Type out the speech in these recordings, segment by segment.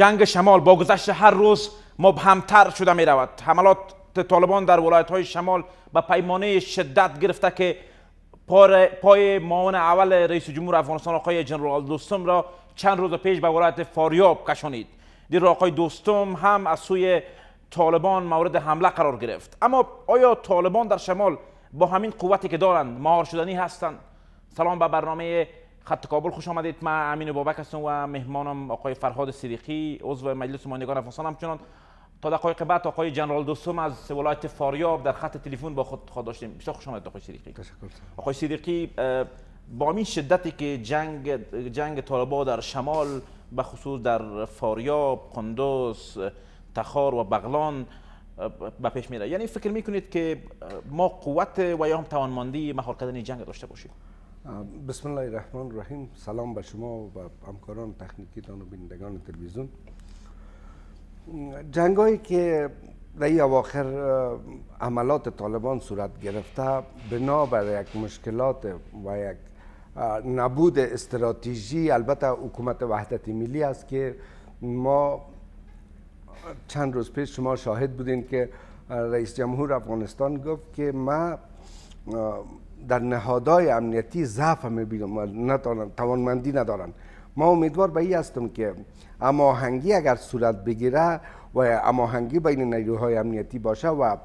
جنگ شمال با گذشت هر روز مبهمتر شده می رود حملات طالبان در ولایت های شمال به پیمانه شدت گرفته که پای معاون اول رئیس جمهور افغانستان آقای جنرال دوستم را چند روز پیش به ولایت فاریاب کشانید دیر آقای دوستم هم از سوی طالبان مورد حمله قرار گرفت اما آیا طالبان در شمال با همین قوتی که دارند مهار شدنی هستند سلام به برنامه خط کابل خوش آمدید من امین بابک هستم و مهمانم آقای فرهاد صدیقی عضو مجلس نمایندگان افغانستان همچنان تا دقایق بعد آقای جنرال دوستم از ولایت فاریاب در خط تلفن با خود خود داشتیم بسیار خوش آمدید آقای صدیقی تشکر آقای صدیقی با این شدتی که جنگ جنگ طالبان در شمال به خصوص در فاریاب قندوز تخار و بغلان به پیش میره یعنی فکر میکنید که ما قوت و یا هم توانمندی مهار کردن جنگ داشته باشیم بسم الله الرحمن الرحیم سلام به شما و همکاران همکاران تخنیکیتان و بینندگان تلویزیون جنگایی که در این اواخر عملات طالبان صورت گرفته بنابر یک مشکلات و یک نبود استراتژی البته حکومت وحدت ملی است که ما چند روز پیش شما شاهد بودین که رئیس جمهور افغانستان گفت که ما در نهادهای امنیتی ضعف میبینم و توانمندی ندارن ما امیدوار به این هستم که اماهنگی اگر صورت بگیره و اماهنگی بین نیروهای امنیتی باشه و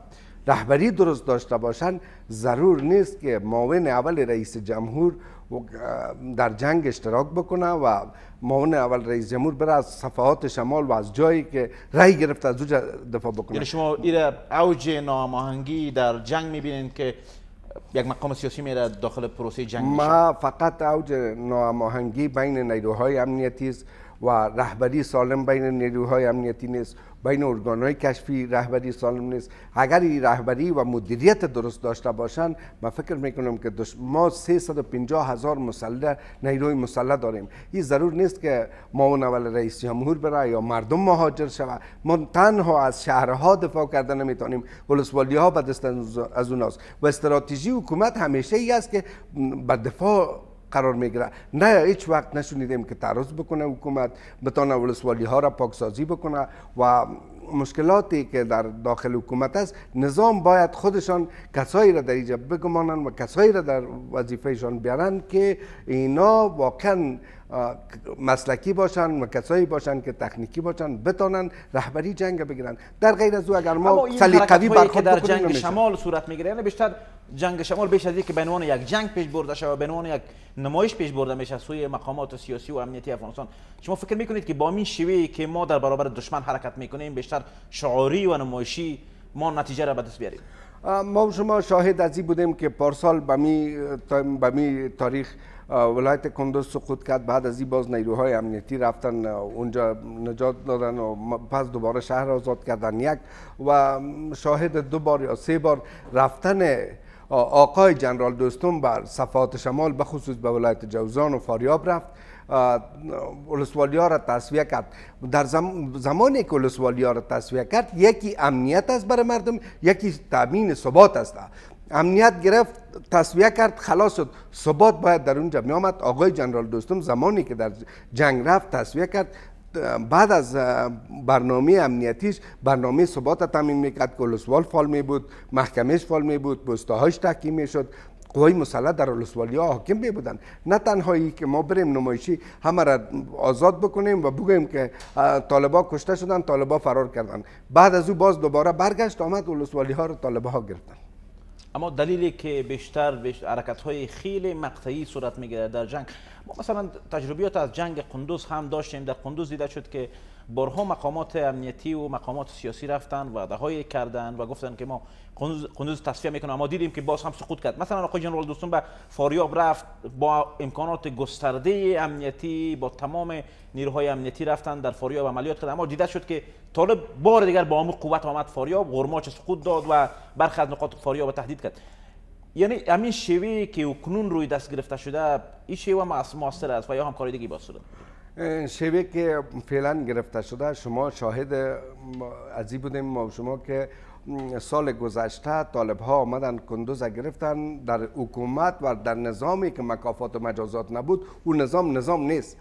رهبری درست داشته باشن ضرور نیست که معاون اول رئیس جمهور در جنگ اشتراک بکنه و معاون اول رئیس جمهور بره از صفحات شمال و از جایی که رأی گرفته از دفاع بکنه یعنی شما ایره اوج ناماهنگی در جنگ میبینید که یک مقام سیاسی میره داخل پروسه جنگ ما فقط اوج ناهماهنگی بین نیروهای امنیتی و رهبری سالم بین نیروهای امنیتی نیست بین ارگان های کشفی رهبری سالم نیست اگر این رهبری و مدیریت درست داشته باشند ما فکر میکنم که دش... ما 350 هزار مسلح نیروی مسلح داریم این ضرور نیست که اون اول رئیس جمهور بره یا مردم مهاجر شود ما تنها از شهرها دفاع کرده نمیتونیم ولسوالی ها به دست از اوناست و استراتژی حکومت همیشه ای است که به دفاع قرار میگیره نه هیچ وقت نشونیدیم که تعرض بکنه حکومت بتانه ولسوالی ها را پاکسازی بکنه و مشکلاتی که در داخل حکومت است نظام باید خودشان کسایی را در اینجا بگمانند و کسایی را در وظیفهشان بیارند که اینا واقعا مسلکی باشن و کسایی باشن که تکنیکی باشن بتونن رهبری جنگ بگیرن در غیر از او اگر ما بر برخورد در جنگ شمال صورت میگیره یعنی بیشتر جنگ شمال بیش از که به عنوان یک جنگ پیش برده و به عنوان یک نمایش پیش برده میشه سوی مقامات سیاسی و امنیتی افغانستان شما فکر میکنید که با این شیوه که ما در برابر دشمن حرکت میکنیم بیشتر شعاری و نمایشی ما نتیجه را به دست بیاریم ما شما شاهد از بودیم که پارسال به می تاریخ ولایت کندوز سقوط کرد بعد از این باز نیروهای امنیتی رفتن اونجا نجات دادن و پس دوباره شهر آزاد کردن یک و شاهد دو بار یا سه بار رفتن آقای جنرال دوستون بر صفات شمال خصوص به ولایت جوزان و فاریاب رفت ها را تصویه کرد در زمانی که ها را تصویه کرد یکی امنیت است برای مردم یکی تامین ثبات است امنیت گرفت تصویه کرد خلاص شد ثبات باید در اونجا می آمد آقای جنرال دوستم زمانی که در جنگ رفت تصویه کرد بعد از برنامه امنیتیش برنامه ثبات تامین میکرد کلسوال فال می بود محکمش فال می بود بستاهاش تحکیم می شد قوای مسلط در ها حاکم می بودن نه تنهایی که ما بریم نمایشی همه را آزاد بکنیم و بگویم که طالبا کشته شدن طالبا فرار کردند بعد از او باز دوباره برگشت آمد ولسوالی ها رو طالبا ها گرفتن اما دلیلی که بیشتر, بیشتر حرکت های خیلی مقطعی صورت میگیره در جنگ ما مثلا تجربیات از جنگ قندوز هم داشتیم در قندوز دیده شد که بارها مقامات امنیتی و مقامات سیاسی رفتن و دهایی کردن و گفتن که ما قنوز تصفیه میکنیم اما دیدیم که باز هم سقوط کرد مثلا آقای جنرال دوستون به فاریاب رفت با امکانات گسترده امنیتی با تمام نیروهای امنیتی رفتن در فاریاب عملیات کرد اما دیده شد که طالب بار دیگر با هم قوت آمد فاریاب غرماچ سقوط داد و برخی از نقاط فاریاب تهدید کرد یعنی همین شیوه که اکنون روی دست گرفته شده این شیوه مؤثر است و یا همکاری دیگه با شیوه که فعلا گرفته شده شما شاهد عزیز بودیم ما شما که سال گذشته طالب ها آمدن کندوز گرفتن در حکومت و در نظامی که مکافات و مجازات نبود او نظام نظام نیست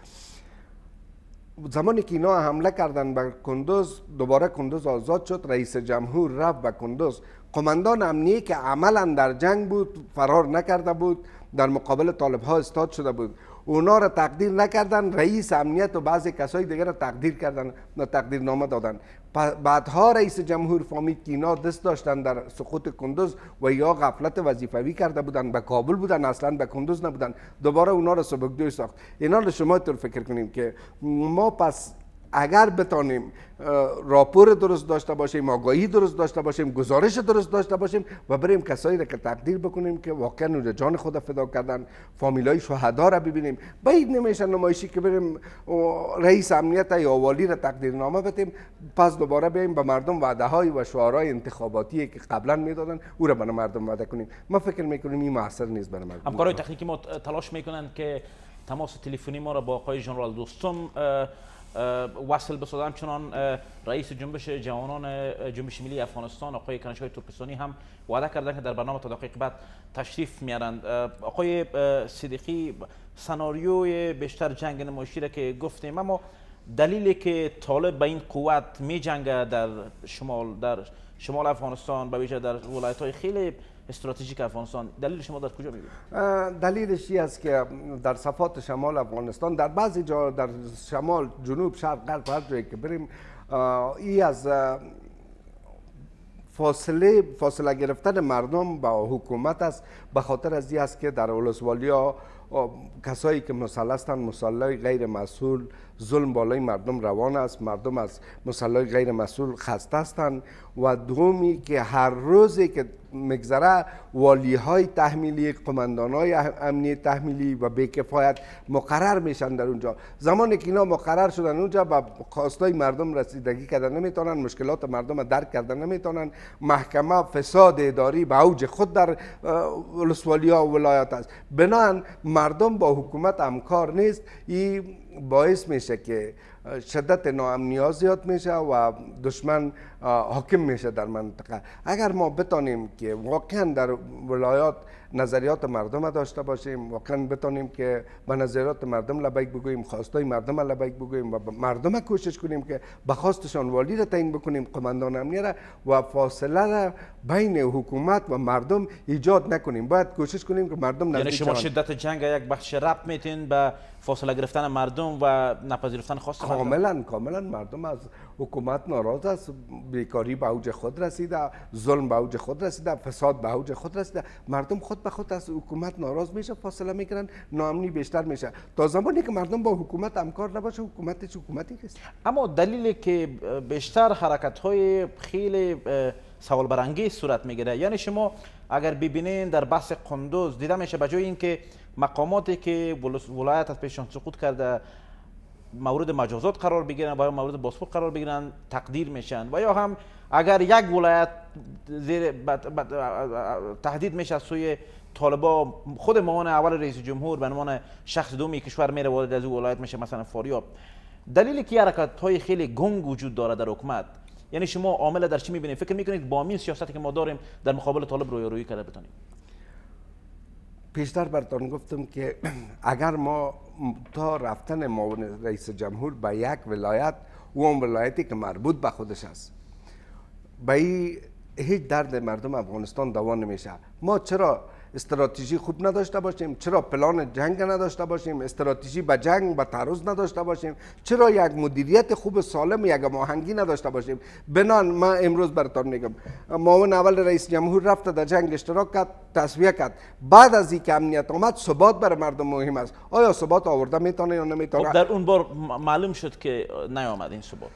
زمانی که اینا حمله کردن به کندوز دوباره کندوز آزاد شد رئیس جمهور رفت به کندوز قماندان امنیه که عملا در جنگ بود فرار نکرده بود در مقابل طالب ها استاد شده بود اونا را تقدیر نکردن رئیس امنیت و بعضی کسای دیگر را تقدیر کردن و تقدیر نامه دادن بعدها رئیس جمهور فامید که اینا دست داشتن در سقوط کندوز و یا غفلت وظیفوی کرده بودن به کابل بودن اصلا به کندوز نبودن دوباره اونا را سبکدوی ساخت اینا را شما طور فکر کنیم که ما پس اگر بتانیم راپور درست داشته باشیم آگاهی درست داشته باشیم گزارش درست داشته باشیم و بریم کسایی را که تقدیر بکنیم که واقعا نور جان خود فدا کردن فامیلای شهدا را ببینیم بعید نمیشه نمایشی که بریم رئیس امنیت یا والی را نامه بدیم پس دوباره بیایم به مردم وعده های و شعارهای انتخاباتی که قبلا میدادن او را به مردم وعده کنیم ما فکر میکنیم این موثر نیست برای مردم تکنیکی ما تلاش میکنن که تماس تلفنی ما را با آقای جنرال دوستم وصل به صدام رئیس جنبش جوانان جنبش ملی افغانستان آقای کنشای هم وعده کردن که در برنامه تا دقیق بعد تشریف میارند آقای صدیقی سناریوی بیشتر جنگ نمایشی را که گفتیم اما دلیلی که طالب به این قوت می جنگه در شمال در شمال افغانستان به ویژه در ولایت های خیلی استراتژیک افغانستان دلیل شما در کجا میبینید دلیلش این است که در صفات شمال افغانستان در بعضی جا در شمال جنوب شرق غرب هر جایی که بریم ای از فاصله فاصله گرفتن مردم با حکومت است به خاطر از این است که در ولسوالیا کسایی که مسلستن مسلح غیر مسئول ظلم بالای مردم روان است مردم از مسلح غیر مسئول خسته هستند و دومی که هر روزی که مگذره والی های تحمیلی قماندان های امنی تحمیلی و به کفایت مقرر میشن در اونجا زمانی که اینا مقرر شدن اونجا به خواستای مردم رسیدگی کردن نمیتونن مشکلات مردم درک کردن نمیتونن محکمه فساد اداری به اوج خود در ولسوالی ها و ولایات است بنان مردم با حکومت همکار نیست این باعث میشه که شدت ها زیاد میشه و دشمن حاکم میشه در منطقه اگر ما بتانیم که واقعا در ولایات نظریات مردم داشته باشیم واقعا بتانیم که به نظریات مردم لبیک بگوییم خواستای مردم لبیک بگوییم و مردم کوشش کنیم که به خواستشان والی را تعیین بکنیم قماندان امنیه را و فاصله را بین حکومت و مردم ایجاد نکنیم باید کوشش کنیم که مردم یعنی شما شدت جنگ یک بخش رب میتین به فاصله گرفتن مردم و نپذیرفتن خواست کاملا کاملا مردم از حکومت ناراض است بیکاری به اوج خود رسیده ظلم به اوج خود رسیده فساد به اوج خود رسیده مردم خود به خود از حکومت ناراض میشه فاصله میگیرن ناامنی بیشتر میشه تا زمانی که مردم با حکومت همکار نباشه حکومت چه حکومتی نیست اما دلیلی که بیشتر حرکت های خیلی سوال برانگیز صورت میگیره یعنی شما اگر ببینین در بحث قندوز دیده میشه بجای جای اینکه مقاماتی که ولایت از پیشان سقوط کرده مورد مجازات قرار بگیرن و یا مورد بازخورد قرار بگیرن تقدیر میشن و یا هم اگر یک ولایت زیر تهدید میشه از سوی طالبا خود معاون اول رئیس جمهور به عنوان شخص دومی کشور میره وارد از اون ولایت میشه مثلا فاریاب دلیلی که حرکت های خیلی گنگ وجود داره در حکومت یعنی شما عامله در چی میبینید فکر میکنید با این سیاستی که ما داریم در مقابل طالب روی روی کرده بتانیم پیشتر برتون گفتم که اگر ما تا رفتن معاون رئیس جمهور به یک ولایت او اون ولایتی که مربوط به خودش است به هیچ درد مردم افغانستان دوا نمیشه ما چرا استراتژی خوب نداشته باشیم چرا پلان جنگ نداشته باشیم استراتژی به جنگ به تعرض نداشته باشیم چرا یک مدیریت خوب سالم یک ماهنگی نداشته باشیم بنان من امروز براتون میگم معاون اول رئیس جمهور رفت در جنگ اشتراک کرد تصویه کرد بعد از اینکه امنیت آمد ثبات بر مردم مهم است آیا ثبات آورده میتونه یا نمیتونه خب، در اون بار معلوم شد که نیامد این ثبات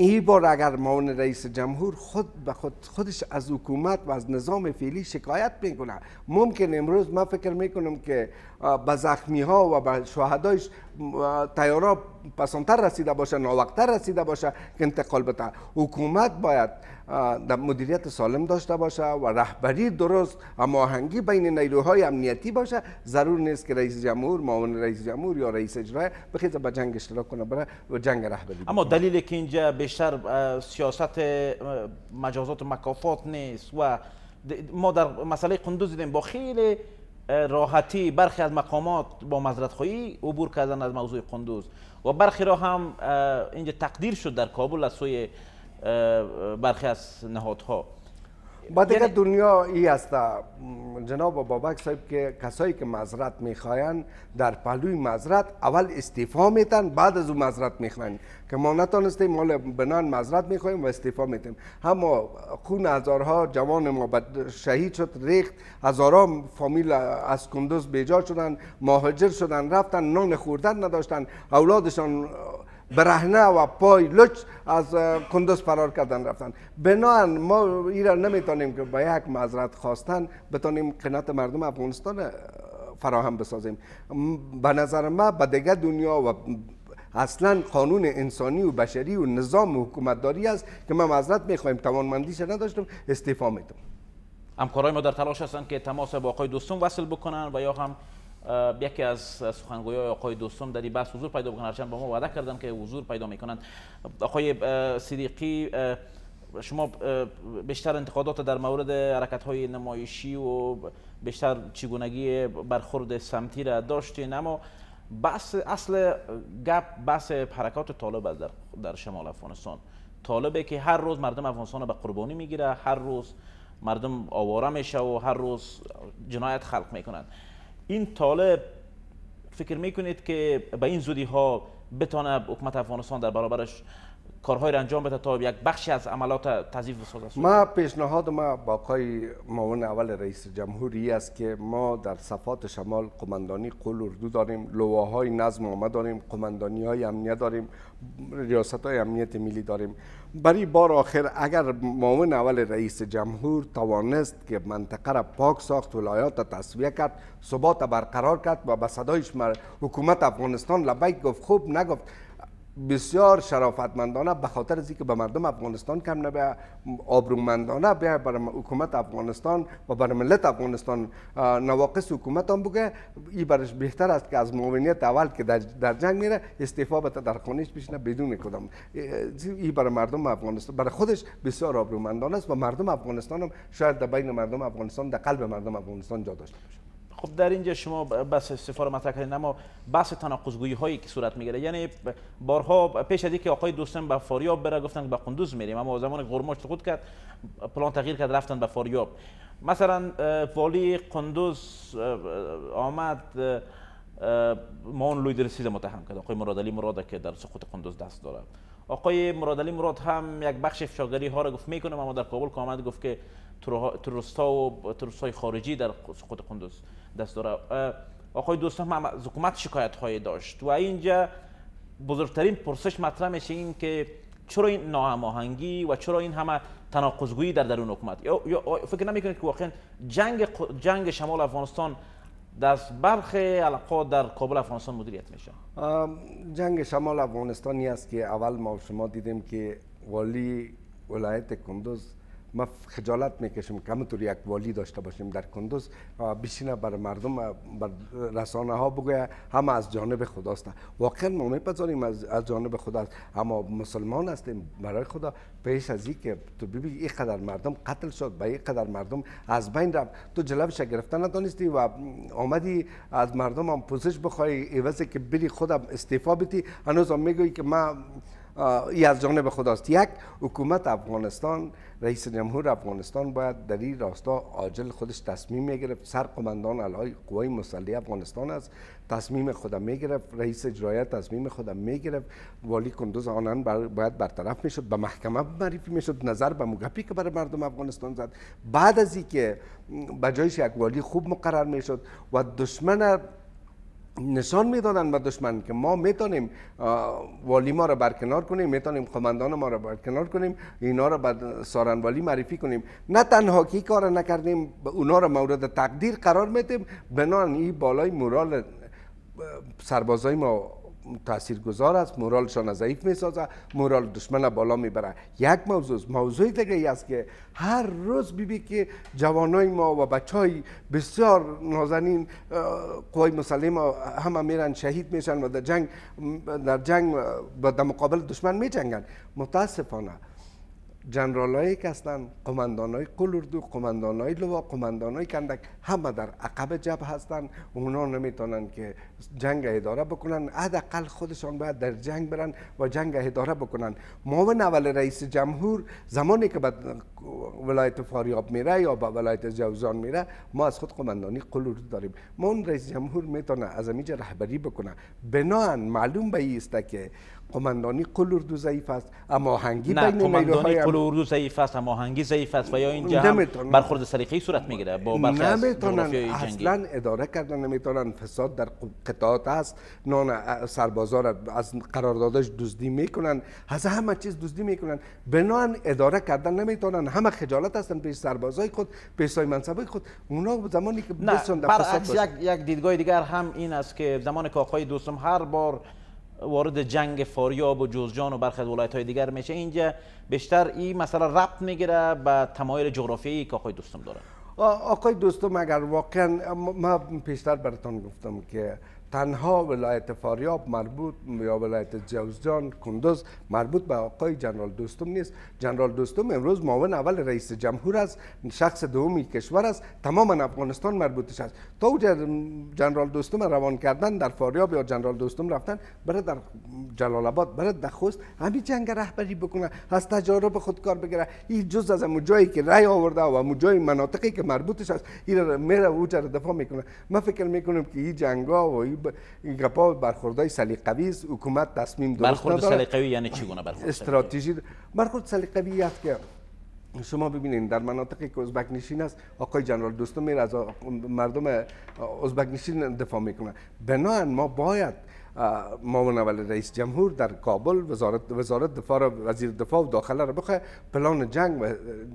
این بار اگر معاون رئیس جمهور خود به خود خودش از حکومت و از نظام فعلی شکایت میکنه ممکن امروز من فکر میکنم که به زخمی ها و به شهدایش تیارا پسانتر رسیده باشه ناوقتر رسیده باشه که انتقال بده حکومت باید در مدیریت سالم داشته باشه و رهبری درست هماهنگی بین نیروهای امنیتی باشه ضرور نیست که رئیس جمهور معاون رئیس جمهور یا رئیس اجرای بخیزه به جنگ اشتراک کنه بره و جنگ رهبری اما دلیل که اینجا بیشتر سیاست مجازات و مکافات نیست و ما در مسئله قندوز دیدیم با خیلی راحتی برخی از مقامات با مزرد خواهی عبور کردن از موضوع قندوز و برخی را هم اینجا تقدیر شد در کابل از سوی برخی از نهادها بعد دیگه یعنی- دنیا ای است جناب بابک صاحب که کسایی که مزرعت میخواین در پلوی مزرعت اول استعفا میتن بعد از اون مزرعت میخواین که ما نتانستیم مال بنان مزرعت میخوایم و استعفا میتیم هم خون هزارها جوان ما شهید شد ریخت هزارها فامیل از کندوز بیجا شدن مهاجر شدن رفتن نان خوردن نداشتن اولادشان برهنه و پای لچ از کندوز فرار کردن رفتن بنان ما ایران نمیتونیم که با یک معذرت خواستن بتانیم قنات مردم افغانستان فراهم بسازیم به نظر ما به دیگه دنیا و اصلا قانون انسانی و بشری و نظام حکومتداری است که ما معذرت میخوایم توانمندیش نداشتم استعفا میدم همکارای ما در تلاش هستند که تماس با آقای دوستون وصل بکنن و یا هم یکی از سخنگوی آقای دوستم در این بحث حضور پیدا بکنند هرچند با ما وعده کردن که حضور پیدا میکنند آقای صدیقی شما بیشتر انتقادات در مورد حرکت های نمایشی و بیشتر چگونگی برخورد سمتی را داشتین اما بحث اصل گپ بحث حرکات طالب است در, در شمال افغانستان طالبه که هر روز مردم افغانستان به قربانی میگیره هر روز مردم آواره میشه و هر روز جنایت خلق میکنند این طالب فکر میکنید که به این زودی ها بتانه حکومت افغانستان در برابرش کارهای را انجام بده تا یک بخشی از عملات تضیف بسازد ما پیشنهاد ما با آقای معاون اول رئیس جمهوری است که ما در صفات شمال قماندانی قل اردو داریم لواهای نظم آمه داریم قماندانی های امنیه داریم ریاست های امنیت ملی داریم برای بار آخر اگر معاون اول رئیس جمهور توانست که منطقه را پاک ساخت ولایات را تصویه کرد ثبات برقرار کرد و به صدایش حکومت افغانستان لبیک گفت خوب نگفت بسیار شرافتمندانه به خاطر از که به مردم افغانستان کم نبیه آبرومندانه بیا بر حکومت افغانستان و بر ملت افغانستان نواقص حکومت هم بگه این برش بهتر است که از معاونیت اول که در, در جنگ میره استعفا به در خانهش بشینه بدون کدام این بر مردم افغانستان برای خودش بسیار آبرومندانه است و مردم افغانستان هم شاید در بین مردم افغانستان در قلب مردم افغانستان جا داشته باشه خب در اینجا شما بس استفار مطرح کردین اما بس تناقض هایی که صورت میگیره یعنی بارها پیش از اینکه آقای دوستم به فاریاب بره گفتن به قندوز میریم اما زمان قرمش خود کرد پلان تغییر کرد رفتن به فاریاب مثلا والی قندوز آمد مون اون لوی متهم کرد آقای مراد مراد که در سقوط قندوز دست داره آقای مراد مراد هم یک بخش افشاگری ها را گفت میکنه اما در کابل که آمد گفت که تروستا و تروستای خارجی در سقوط قندوز داره. آقای دوستان هم از حکومت شکایت های داشت و اینجا بزرگترین پرسش مطرح میشه این که چرا این ناهماهنگی و چرا این همه تناقضگویی در درون حکومت یا فکر نمیکنید که واقعا جنگ جنگ شمال افغانستان در برخ علاقات در کابل افغانستان مدیریت میشه جنگ شمال افغانستانی است که اول ما شما دیدیم که والی ولایت کندوز ما خجالت میکشیم که همونطور یک والی داشته باشیم در کندوز بشینه بر مردم بر رسانه ها بگویه همه از جانب خداست واقعا ما میپذاریم از, از جانب خداست اما مسلمان هستیم برای خدا پیش از این که تو ببینی این قدر مردم قتل شد و این قدر مردم از بین رفت تو جلبش گرفته ندانستی و آمدی از مردم هم پوزش بخوای عوضی که بری خودم استعفا بیتی هنوز هم میگویی که ما ای از جانب خداست یک حکومت افغانستان رئیس جمهور افغانستان باید در این راستا عاجل خودش تصمیم میگرفت سر قماندان علای قوای مسلح افغانستان است تصمیم خود میگرفت رئیس اجرایه تصمیم خود می والی کندوز آنان باید برطرف میشد به محکمه معرفی میشد نظر به مگپی که برای مردم افغانستان زد بعد از اینکه به جایش یک والی خوب مقرر میشد و دشمن نشان میدادن به دشمن که ما میتونیم والی ما را برکنار کنیم میتونیم قماندان ما را برکنار کنیم اینا را به سارنوالی والی معرفی کنیم نه تنها که کار نکردیم اونا را مورد تقدیر قرار میدیم بنان این بالای مورال سربازای ما گذار است مورالشان را ضعیف سازه، مورال دشمن بالا میبره یک موضوع موضوع دیگه ای است که هر روز بیبی که جوانای ما و بچهای بسیار نازنین قوای مسلم همه میرن شهید میشن و در جنگ در جنگ با در مقابل دشمن میجنگن متاسفانه هایی که هستند قماندانای قلوردو های لوا های کندک همه در عقب جبه هستند اونا نمیتونن که جنگ اداره بکنن حداقل خودشان باید در جنگ برن و جنگ اداره بکنن معاون اول رئیس جمهور زمانی که به ولایت فاریاب میره یا به ولایت جوزان میره ما از خود قماندانی قلوردو داریم ما اون رئیس جمهور میتونه از اینجا رهبری بکنه بنان معلوم به که قماندانی کل اردو ضعیف است اما هنگی نه قماندانی کل اردو ضعیف است اما هنگی ضعیف است و یا اینجا هم برخورد سلیقه‌ای صورت میگیره با برخی اصلا اداره کردن نمیتونن فساد در قطعات است نان سربازا را از قراردادش دزدی میکنن از همه چیز دزدی میکنن نان اداره کردن نمیتونن همه خجالت هستن پیش سربازای خود پیش سای منصبای خود اونا زمانی که پس فساد یک یک دیدگاه دیگر هم این است که زمان که دوستم هر بار وارد جنگ فاریاب و جوزجان و برخی از ولایت های دیگر میشه اینجا بیشتر این مسئله ربط میگیره به تمایل جغرافیایی که آقای دوستم داره آقای دوستم اگر واقعا ما پیشتر براتون گفتم که تنها ولایت فاریاب مربوط یا ولایت جوزجان کندز مربوط به آقای جنرال دوستم نیست جنرال دوستم امروز معاون اول رئیس جمهور است شخص دومی کشور است تماما افغانستان مربوطش است تا او جنرال دوستم روان کردن در فاریاب یا جنرال دوستم رفتن برای در جلال آباد برای در خوست همین جنگ رهبری بکنه از تجارب خود کار بگیره این جز از اون جایی که رای آورده و اون جای مناطقی که مربوطش است این میره او دفاع میکنه من فکر میکنم که این جنگا و گپا برخوردهای سلیقوی است حکومت تصمیم درست برخورد سلیقوی یعنی گونه برخورد استراتژی برخورد سلیقوی است که شما ببینید در مناطقی که ازبک نشین است آقای جنرال دوستو میره از مردم ازبک نشین دفاع میکنه بنا ما باید معاون اول رئیس جمهور در کابل وزارت وزارت دفاع را وزیر دفاع و داخله را بخواه پلان جنگ و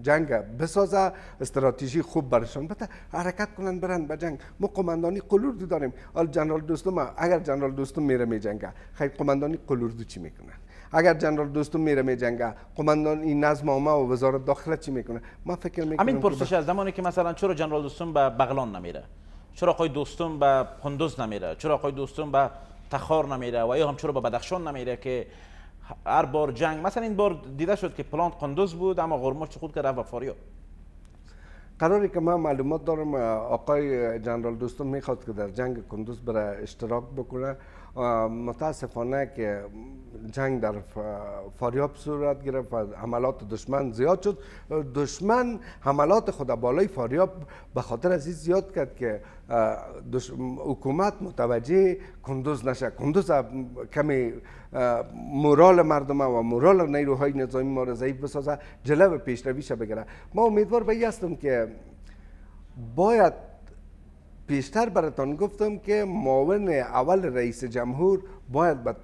جنگ بسازه استراتژی خوب برشان بده حرکت کنن برن به جنگ ما قماندانی قلوردو داریم حال جنرال دوستم اگر جنرال دوستم میره می میجنگه خیر قماندانی قلوردو چی میکنن اگر جنرال دوستم میره میجنگه قماندان این نظم عامه و وزارت داخله چی میکنه ما فکر میکنم همین پرسش از زمانی که مثلا چرا جنرال دوستم به بغلان نمیره چرا آقای دوستم به قندوز نمیره چرا آقای دوستم به تخار نمیره و یا هم چرا به بدخشان نمیره که هر بار جنگ مثلا این بار دیده شد که پلانت قندوز بود اما غرموش خود کرد و فاریا قراری که ما معلومات دارم آقای جنرال دوستم میخواد که در جنگ کندوز برای اشتراک بکنه متاسفانه که جنگ در فاریاب صورت گرفت و حملات دشمن زیاد شد دشمن حملات خود بالای فاریاب به خاطر از این زیاد کرد که حکومت متوجه کندوز نشه کندوز کمی مورال مردم و مورال نیروهای نظامی ما را ضعیف بسازه جلو پیشرویش بگیره ما امیدوار به هستم که باید پیشتر براتان گفتم که معاون اول رئیس جمهور باید به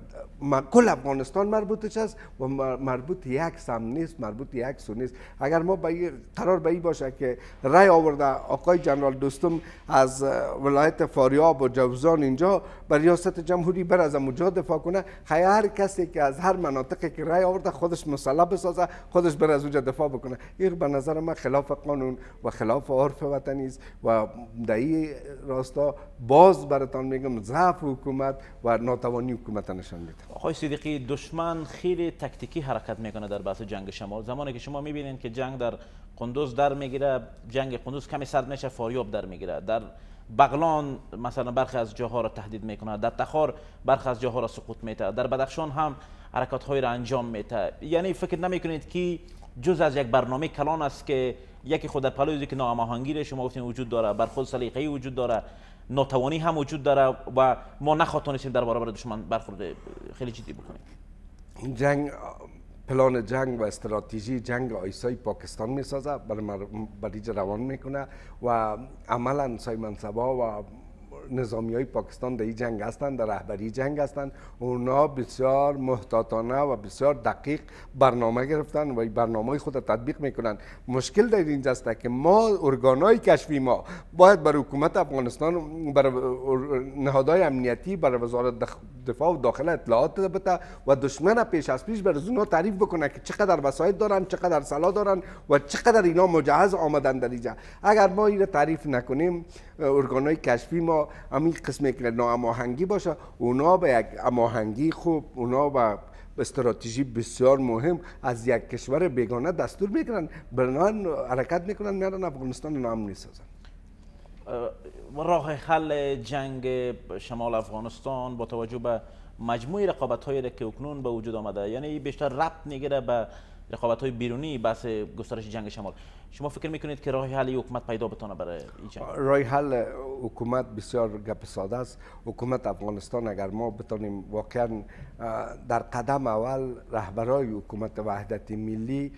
کل افغانستان مربوطش است و مربوط یک سم نیست مربوط یک سو نیست اگر ما به قرار به این باشه که رای آورده آقای جنرال دوستم از ولایت فاریاب و جوزان اینجا بر ریاست جمهوری بر از مجا دفاع کنه خیلی هر کسی که از هر مناطقی که رای آورده خودش مسلح بسازه خودش بر از اونجا دفاع بکنه این به نظر من خلاف قانون و خلاف عرف وطنی و در راستا باز براتان میگم ضعف حکومت و ناتوانی حکومت نشان آقای صدیقی دشمن خیلی تکتیکی حرکت میکنه در بحث جنگ شمال زمانی که شما میبینید که جنگ در قندوز در میگیره جنگ قندوز کمی سرد میشه فاریاب در میگیره در بغلان مثلا برخی از جاها را تهدید میکنه در تخار برخی از جاها را سقوط میده در بدخشان هم حرکات های را انجام میده یعنی فکر نمیکنید که جز از یک برنامه کلان است که یکی خود در که شما گفتین وجود داره بر خود وجود داره ناتوانی هم وجود داره و ما نخواهانستیم در برابر دشمن برخورد خیلی جدی بکنیم این جنگ پلان جنگ و استراتژی جنگ آیسای پاکستان می سازه برای بر روان میکنه و عملا سای منصبا و نظامی های پاکستان در این جنگ هستند در رهبری جنگ هستند اونا بسیار محتاطانه و بسیار دقیق برنامه گرفتن و این برنامه خود را تطبیق میکنن مشکل در اینجا که ما ارگانهای کشفی ما باید بر حکومت افغانستان بر نهادهای امنیتی بر وزارت دفاع و داخل اطلاعات بده و دشمن پیش از پیش بر اونها تعریف بکنه که چقدر وسایل دارن چقدر سلاح دارن و چقدر اینا مجهز آمدن در اینجا اگر ما این تعریف نکنیم ارگانهای کشفی ما همین قسمی که نااماهنگی باشه اونا به یک اماهنگی خوب اونا به استراتژی بسیار مهم از یک کشور بیگانه دستور میکنن برنان حرکت میکنن میرن افغانستان نام میسازن راه حل جنگ شمال افغانستان با توجه به مجموع رقابت هایی که اکنون به وجود آمده یعنی بیشتر ربط نگیره به رقابت های بیرونی بحث گسترش جنگ شمال شما فکر میکنید که راه حل حکومت پیدا بتونه برای ایجاد راه حل حکومت بسیار گپ ساده است حکومت افغانستان اگر ما بتانیم واقعا در قدم اول رهبرای حکومت وحدت ملی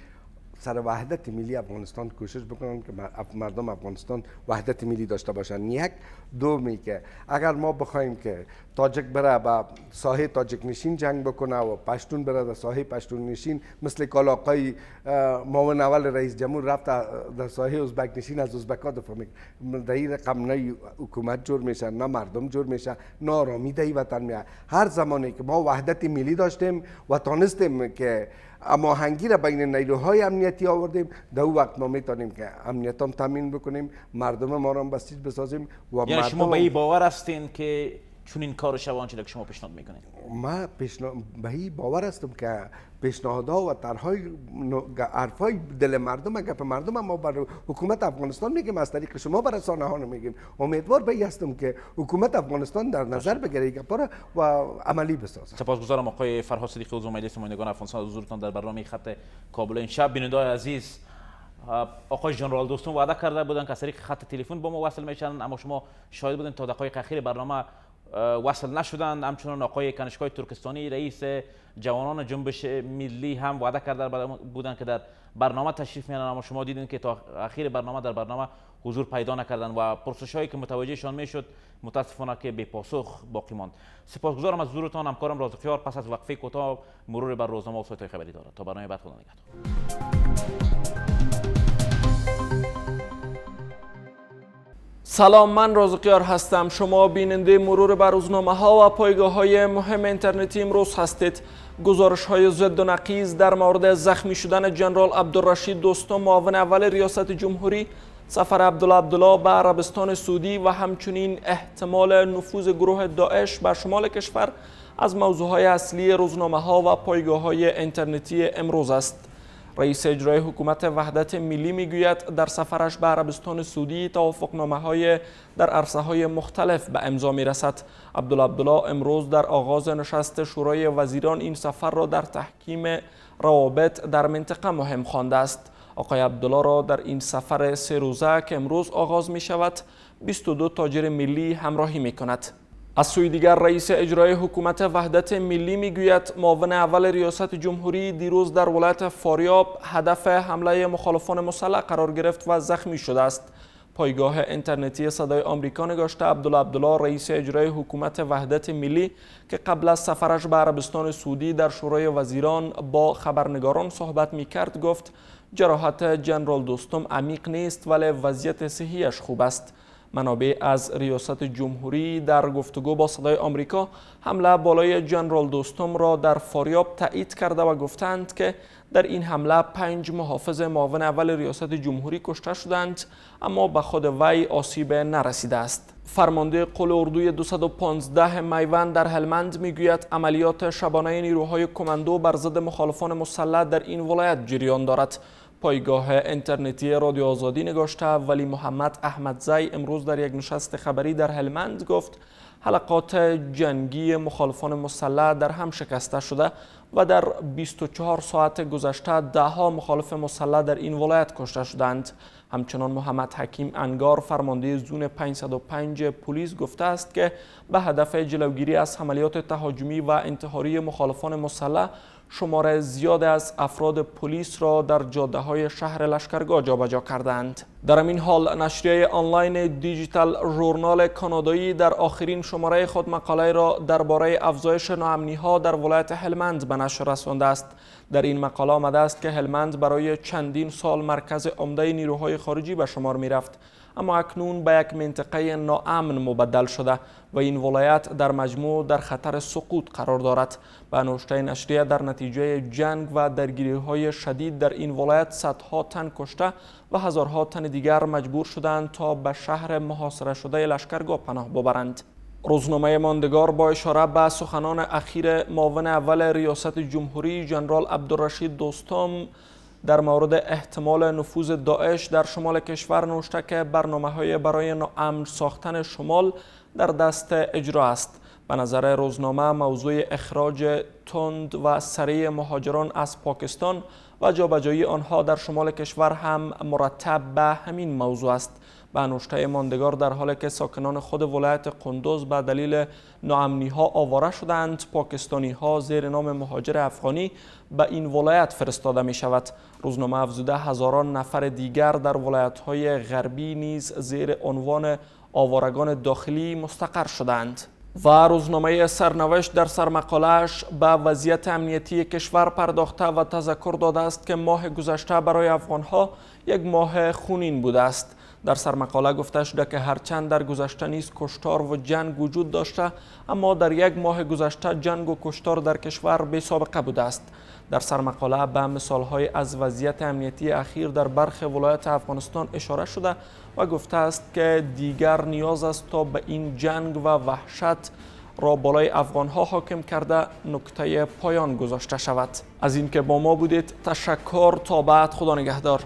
سر وحدت ملی افغانستان کوشش بکنن که مردم افغانستان وحدت ملی داشته باشن یک می که اگر ما بخوایم که تاجک بره به ساحه تاجک نشین جنگ بکنه و پشتون بره در ساحه پشتون نشین مثل کالاقای ماون اول رئیس جمهور رفت در ساحه ازبک نشین از ازبکا دفاع در این رقم نه حکومت جور میشه نه مردم جور میشه نه آرامی در وطن میاد هر زمانی که ما وحدت ملی داشتیم و تانستیم که اما هنگی را بین نیروهای امنیتی آوردیم در او وقت ما میتونیم که امنیت هم تامین بکنیم مردم ما را بسیج بسازیم و یعنی شما به این باور هستین که چون این کارو شوان آنچه که شما پیشنهاد میکنید ما پیشنهاد به باور هستم که پیشنهادها و طرحهای حرفهای دل مردم گپ مردم ما بر حکومت افغانستان میگیم از طریق شما بر رسانه ها نمیگیم. امیدوار به هستم که حکومت افغانستان در نظر بگیره گپا را و عملی بسازه سپاسگزارم آقای فرهاد صدیقی عضو مجلس نمایندگان افغانستان حضورتان در برنامه خط کابل این شب عزیز آقای جنرال دوستون وعده کرده بودن که سری خط تلفن با ما وصل میشن اما شما شاید بودن تا دقایق اخیر برنامه وصل نشدند همچنان آقای کنشکای ترکستانی رئیس جوانان جنبش ملی هم وعده کرده بودند که در برنامه تشریف میانند اما شما دیدین که تا اخیر برنامه در برنامه حضور پیدا نکردن و پرسش هایی که متوجهشان میشد متاسفانه که به پاسخ باقی ماند سپاسگزارم از حضورتان همکارم رازقیار پس از وقفه کوتاه مرور بر روزنامه و سایت خبری دارد تا برنامه بعد خدا سلام من رازقیار هستم شما بیننده مرور بر روزنامه ها و پایگاه های مهم اینترنتی امروز هستید گزارش های زد و نقیز در مورد زخمی شدن جنرال عبدالرشید دوستان معاون اول ریاست جمهوری سفر عبدالعبدالله به عربستان سعودی و همچنین احتمال نفوذ گروه داعش بر شمال کشور از موضوع های اصلی روزنامه ها و پایگاه های اینترنتی امروز است رئیس اجرای حکومت وحدت ملی میگوید در سفرش به عربستان سعودی توافقنامه های در عرصه های مختلف به امضا می رسد عبدالله امروز در آغاز نشست شورای وزیران این سفر را در تحکیم روابط در منطقه مهم خوانده است آقای عبدالله را در این سفر سه روزه که امروز آغاز می شود 22 تاجر ملی همراهی می کند از سوی دیگر رئیس اجرای حکومت وحدت ملی میگوید معاون اول ریاست جمهوری دیروز در ولایت فاریاب هدف حمله مخالفان مسلح قرار گرفت و زخمی شده است پایگاه اینترنتی صدای آمریکا نگاشته عبدالله رئیس اجرای حکومت وحدت ملی که قبل از سفرش به عربستان سعودی در شورای وزیران با خبرنگاران صحبت می کرد گفت جراحت جنرال دوستم عمیق نیست ولی وضعیت صحیحش خوب است منابع از ریاست جمهوری در گفتگو با صدای آمریکا حمله بالای جنرال دوستم را در فاریاب تایید کرده و گفتند که در این حمله پنج محافظ معاون اول ریاست جمهوری کشته شدند اما به خود وی آسیب نرسیده است فرمانده قل اردوی 215 میوان در هلمند میگوید عملیات شبانه نیروهای کماندو بر ضد مخالفان مسلح در این ولایت جریان دارد پایگاه اینترنتی رادیو آزادی نگاشته ولی محمد احمد احمدزی امروز در یک نشست خبری در هلمند گفت حلقات جنگی مخالفان مسلح در هم شکسته شده و در 24 ساعت گذشته ها مخالف مسلح در این ولایت کشته شدند همچنان محمد حکیم انگار فرمانده زون 505 پلیس گفته است که به هدف جلوگیری از عملیات تهاجمی و انتحاری مخالفان مسلح شماره زیاد از افراد پلیس را در جاده های شهر لشکرگاه جابجا کردند در این حال نشریه آنلاین دیجیتال ژورنال کانادایی در آخرین شماره خود مقاله را درباره افزایش ناامنی ها در ولایت هلمند به نشر رسانده است در این مقاله آمده است که هلمند برای چندین سال مرکز عمده نیروهای خارجی به شمار می رفت اما اکنون به یک منطقه ناامن مبدل شده و این ولایت در مجموع در خطر سقوط قرار دارد به نوشته نشریه در نتیجه جنگ و درگیری های شدید در این ولایت صدها تن کشته و هزارها تن دیگر مجبور شدند تا به شهر محاصره شده لشکرگاه پناه ببرند روزنامه ماندگار با اشاره به سخنان اخیر معاون اول ریاست جمهوری جنرال عبدالرشید دوستام در مورد احتمال نفوذ داعش در شمال کشور که برنامه های برای ناامن ساختن شمال در دست اجرا است. به نظر روزنامه موضوع اخراج تند و سریع مهاجران از پاکستان و جابجایی آنها در شمال کشور هم مرتب به همین موضوع است. به نوشته ماندگار در حالی که ساکنان خود ولایت قندوز به دلیل ناامنی ها آواره شدند پاکستانی ها زیر نام مهاجر افغانی به این ولایت فرستاده می شود روزنامه افزوده هزاران نفر دیگر در ولایت های غربی نیز زیر عنوان آوارگان داخلی مستقر شدند و روزنامه سرنوشت در سرمقالهش به وضعیت امنیتی کشور پرداخته و تذکر داده است که ماه گذشته برای افغانها یک ماه خونین بوده است در سرمقاله گفته شده که هرچند در گذشته نیز کشتار و جنگ وجود داشته اما در یک ماه گذشته جنگ و کشتار در کشور بی سابقه بوده است در سرمقاله به مثالهای از وضعیت امنیتی اخیر در برخ ولایت افغانستان اشاره شده و گفته است که دیگر نیاز است تا به این جنگ و وحشت را بالای افغانها حاکم کرده نکته پایان گذاشته شود از اینکه با ما بودید تشکر تا بعد خدا نگهدار